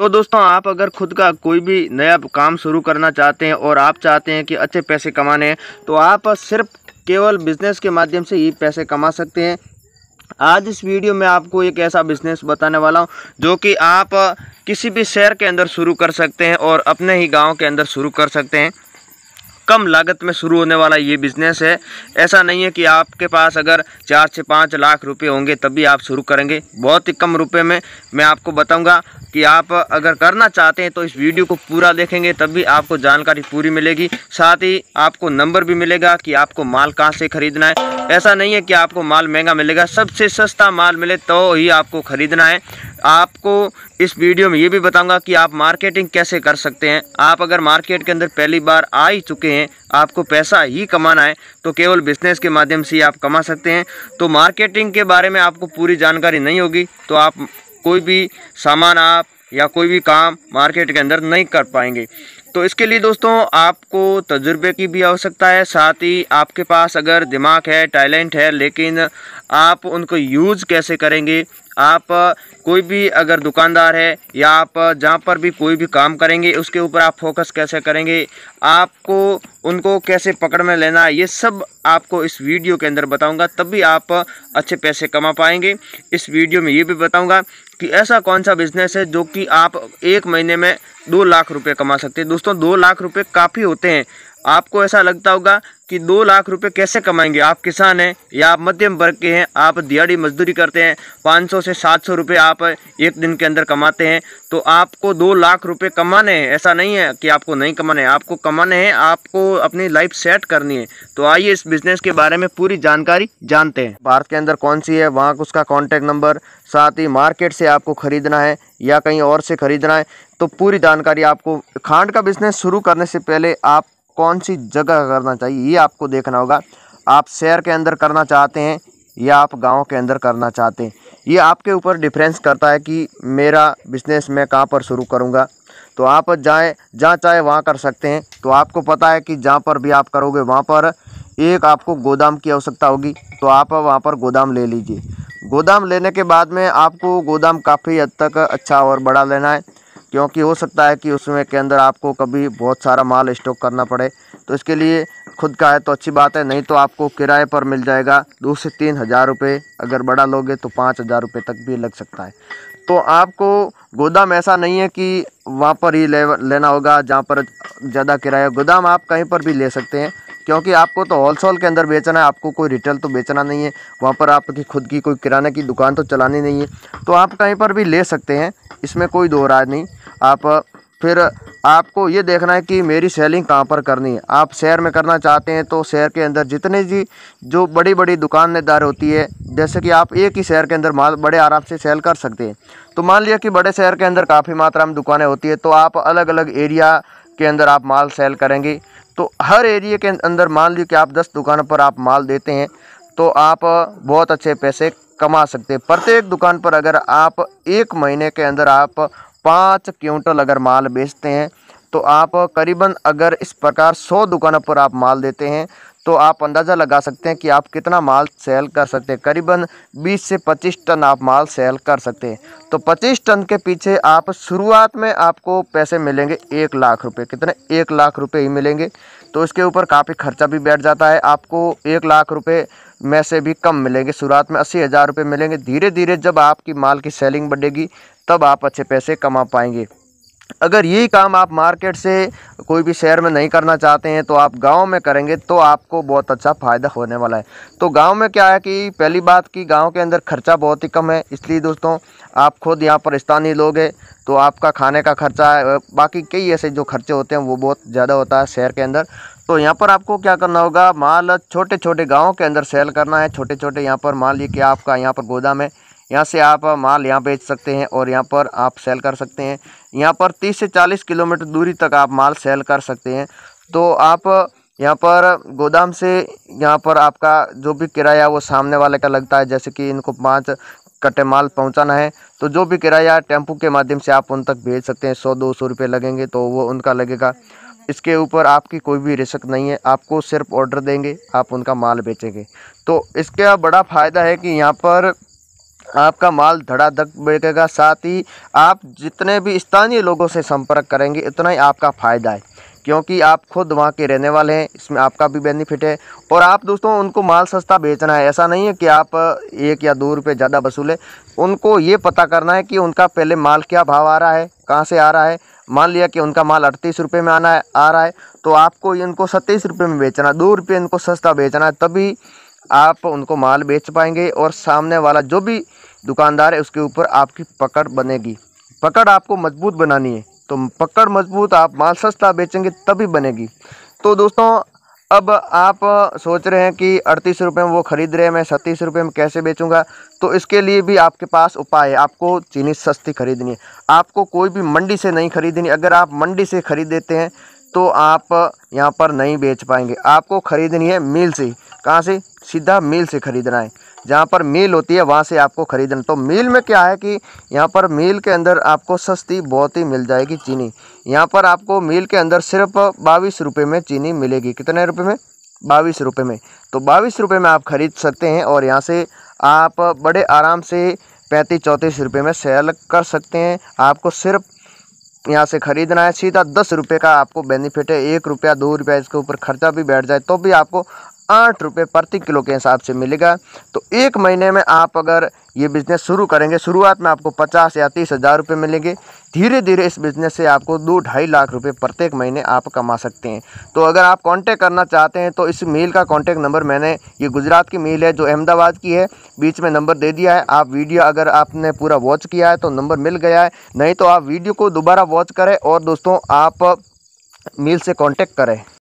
तो दोस्तों आप अगर खुद का कोई भी नया काम शुरू करना चाहते हैं और आप चाहते हैं कि अच्छे पैसे कमाने तो आप सिर्फ केवल बिजनेस के माध्यम से ही पैसे कमा सकते हैं आज इस वीडियो में आपको एक ऐसा बिजनेस बताने वाला हूं जो कि आप किसी भी शहर के अंदर शुरू कर सकते हैं और अपने ही गांव के अंदर शुरू कर सकते हैं कम लागत में शुरू होने वाला ये बिज़नेस है ऐसा नहीं है कि आपके पास अगर चार से पाँच लाख रुपए होंगे तभी आप शुरू करेंगे बहुत ही कम रुपए में मैं आपको बताऊंगा कि आप अगर करना चाहते हैं तो इस वीडियो को पूरा देखेंगे तभी आपको जानकारी पूरी मिलेगी साथ ही आपको नंबर भी मिलेगा कि आपको माल कहाँ से ख़रीदना है ऐसा नहीं है कि आपको माल महंगा मिलेगा सबसे सस्ता माल मिले तो ही आपको ख़रीदना है आपको इस वीडियो में ये भी बताऊंगा कि आप मार्केटिंग कैसे कर सकते हैं आप अगर मार्केट के अंदर पहली बार आ ही चुके हैं हैं आपको पैसा ही कमाना है तो केवल बिजनेस के माध्यम से आप कमा सकते हैं तो मार्केटिंग के बारे में आपको पूरी जानकारी नहीं होगी तो आप कोई भी सामान आप या कोई भी काम मार्केट के अंदर नहीं कर पाएंगे तो इसके लिए दोस्तों आपको तजुर्बे की भी आवश्यकता है साथ ही आपके पास अगर दिमाग है टैलेंट है लेकिन आप उनको यूज़ कैसे करेंगे आप कोई भी अगर दुकानदार है या आप जहाँ पर भी कोई भी काम करेंगे उसके ऊपर आप फोकस कैसे करेंगे आपको उनको कैसे पकड़ में लेना ये सब आपको इस वीडियो के अंदर बताऊंगा तब भी आप अच्छे पैसे कमा पाएंगे इस वीडियो में ये भी बताऊंगा कि ऐसा कौन सा बिज़नेस है जो कि आप एक महीने में दो लाख रुपए कमा सकते हैं दोस्तों दो लाख रुपए काफ़ी होते हैं आपको ऐसा लगता होगा कि दो लाख रुपए कैसे कमाएंगे आप किसान हैं या आप मध्यम वर्ग के हैं आप दिहाड़ी मजदूरी करते हैं 500 से 700 रुपए आप एक दिन के अंदर कमाते हैं तो आपको दो लाख रुपए कमाने हैं ऐसा नहीं है कि आपको नहीं कमाने हैं आपको कमाने हैं आपको अपनी लाइफ सेट करनी है तो आइए इस बिजनेस के बारे में पूरी जानकारी जानते हैं भारत के अंदर कौन सी है वहाँ उसका कॉन्टैक्ट नंबर साथ ही मार्केट से आपको ख़रीदना है या कहीं और से ख़रीदना है तो पूरी जानकारी आपको खांड का बिजनेस शुरू करने से पहले आप कौन सी जगह करना चाहिए ये आपको देखना होगा आप शहर के अंदर करना चाहते हैं या आप गांव के अंदर करना चाहते हैं ये आपके ऊपर डिफरेंस करता है कि मेरा बिजनेस मैं कहाँ पर शुरू करूँगा तो आप जाएँ जहाँ चाहे वहाँ कर सकते हैं तो आपको पता है कि जहाँ पर भी आप करोगे वहाँ पर एक आपको गोदाम की आवश्यकता होगी तो आप वहाँ पर गोदाम ले लीजिए गोदाम लेने के बाद में आपको गोदाम काफ़ी हद तक अच्छा और बड़ा लेना है क्योंकि हो सकता है कि उसमें के अंदर आपको कभी बहुत सारा माल स्टॉक करना पड़े तो इसके लिए खुद का है तो अच्छी बात है नहीं तो आपको किराए पर मिल जाएगा दो से तीन हज़ार रुपये अगर बड़ा लोगे तो पाँच हज़ार रुपये तक भी लग सकता है तो आपको गोदाम ऐसा नहीं है कि वहाँ पर ही ले, लेना होगा जहाँ पर ज़्यादा किराया गोदाम आप कहीं पर भी ले सकते हैं क्योंकि आपको तो होलसेल के अंदर बेचना है आपको कोई रिटेल तो बेचना नहीं है वहाँ पर आपकी खुद की कोई किराने की दुकान तो चलानी नहीं है तो आप कहीं पर भी ले सकते हैं इसमें कोई दो राय नहीं आप फिर आपको ये देखना है कि मेरी सेलिंग कहाँ पर करनी है आप शहर में करना चाहते हैं तो शहर के अंदर जितने जी जो बड़ी बड़ी दुकानदार होती है जैसे कि आप एक ही शहर के अंदर माल बड़े आराम से सेल कर सकते हैं तो मान लिया कि बड़े शहर के अंदर काफ़ी मात्रा में दुकानें होती है तो आप अलग अलग एरिया के अंदर आप माल सेल करेंगे तो हर एरिया के अंदर मान लीजिए कि आप दस दुकानों पर आप माल देते हैं तो आप बहुत अच्छे पैसे कमा सकते हैं प्रत्येक दुकान पर अगर आप एक महीने के अंदर आप पाँच क्विंटल अगर माल बेचते हैं तो आप करीबन अगर इस प्रकार सौ दुकानों पर आप माल देते हैं तो आप अंदाज़ा लगा सकते हैं कि आप कितना माल सेल कर सकते हैं करीबन 20 से 25 टन आप माल सेल कर सकते हैं तो 25 टन के पीछे आप शुरुआत में आपको पैसे मिलेंगे एक लाख रुपए कितने एक लाख रुपए ही मिलेंगे तो इसके ऊपर काफ़ी खर्चा भी बैठ जाता है आपको एक लाख रुपये में से भी कम मिलेंगे शुरुआत में अस्सी हज़ार रुपये मिलेंगे धीरे धीरे जब आपकी माल की सेलिंग बढ़ेगी तब आप अच्छे पैसे कमा पाएंगे अगर ये काम आप मार्केट से कोई भी शहर में नहीं करना चाहते हैं तो आप गांव में करेंगे तो आपको बहुत अच्छा फ़ायदा होने वाला है तो गांव में क्या है कि पहली बात कि गांव के अंदर खर्चा बहुत ही कम है इसलिए दोस्तों आप खुद यहाँ पर स्थानीय लोग हैं तो आपका खाने का खर्चा है बाकी कई ऐसे जो खर्चे होते हैं वो बहुत ज़्यादा होता है शहर के अंदर तो यहाँ पर आपको क्या करना होगा माल छोटे छोटे गाँव के अंदर सेल करना है छोटे छोटे यहाँ पर मान लीजिए कि आपका यहाँ पर गोदाम है यहाँ से आप माल यहाँ बेच सकते हैं और यहाँ पर आप सेल कर सकते हैं यहाँ पर 30 से 40 किलोमीटर दूरी तक आप माल सेल कर सकते हैं तो आप यहाँ पर गोदाम से यहाँ पर आपका जो भी किराया वो सामने वाले का लगता है जैसे कि इनको पाँच कटे माल पहुँचाना है तो जो भी किराया टेम्पू के माध्यम से आप उन तक भेज सकते हैं सौ दो सौ रुपये लगेंगे तो वो उनका लगेगा इसके ऊपर आपकी कोई भी रिस्क नहीं है आपको सिर्फ ऑर्डर देंगे आप उनका माल बेचेंगे तो इसका बड़ा फ़ायदा है कि यहाँ पर आपका माल धड़ाधड़ बिकेगा साथ ही आप जितने भी स्थानीय लोगों से संपर्क करेंगे इतना ही आपका फ़ायदा है क्योंकि आप खुद वहाँ के रहने वाले हैं इसमें आपका भी बेनिफिट है और आप दोस्तों उनको माल सस्ता बेचना है ऐसा नहीं है कि आप एक या दो रुपये ज़्यादा वसूलें उनको ये पता करना है कि उनका पहले माल क्या भाव आ रहा है कहाँ से आ रहा है मान लिया कि उनका माल अड़तीस रुपये में आना है आ रहा है तो आपको इनको सत्तीस रुपये में बेचना दो रुपये इनको सस्ता बेचना है तभी आप उनको माल बेच पाएंगे और सामने वाला जो भी दुकानदार है उसके ऊपर आपकी पकड़ बनेगी पकड़ आपको मजबूत बनानी है तो पकड़ मजबूत आप माल सस्ता बेचेंगे तभी बनेगी तो दोस्तों अब आप सोच रहे हैं कि अड़तीस रुपये में वो ख़रीद रहे हैं मैं सत्तीस रुपये में कैसे बेचूंगा तो इसके लिए भी आपके पास उपाय है आपको चीनी सस्ती खरीदनी है आपको कोई भी मंडी से नहीं खरीदनी अगर आप मंडी से ख़रीद देते हैं तो आप यहाँ पर नहीं बेच पाएंगे आपको ख़रीदनी है मिल से कहाँ से सीधा मेल से ख़रीदना है जहाँ पर मेल होती है वहाँ से आपको ख़रीदना तो मेल में क्या है कि यहाँ पर मेल के अंदर आपको सस्ती बहुत ही मिल जाएगी चीनी यहाँ पर आपको मेल के अंदर सिर्फ बाईस रुपये में चीनी मिलेगी कितने रुपये में बाईस रुपये में तो बाईस रुपये में आप ख़रीद सकते हैं और यहाँ से आप बड़े आराम से पैंतीस चौंतीस रुपये में सेल कर सकते हैं आपको सिर्फ यहाँ से ख़रीदना है सीधा दस रुपये का आपको बेनिफिट है एक रुपया दो रुपया इसके ऊपर खर्चा भी बैठ जाए तो भी आपको आठ रुपये प्रति किलो के हिसाब से मिलेगा तो एक महीने में आप अगर ये बिज़नेस शुरू करेंगे शुरुआत में आपको पचास या तीस हज़ार रुपये मिलेंगे धीरे धीरे इस बिज़नेस से आपको दो ढाई लाख रुपये प्रत्येक महीने आप कमा सकते हैं तो अगर आप कांटेक्ट करना चाहते हैं तो इस मेल का कांटेक्ट नंबर मैंने ये गुजरात की मेल है जो अहमदाबाद की है बीच में नंबर दे दिया है आप वीडियो अगर आपने पूरा वॉच किया है तो नंबर मिल गया है नहीं तो आप वीडियो को दोबारा वॉच करें और दोस्तों आप मेल से कॉन्टेक्ट करें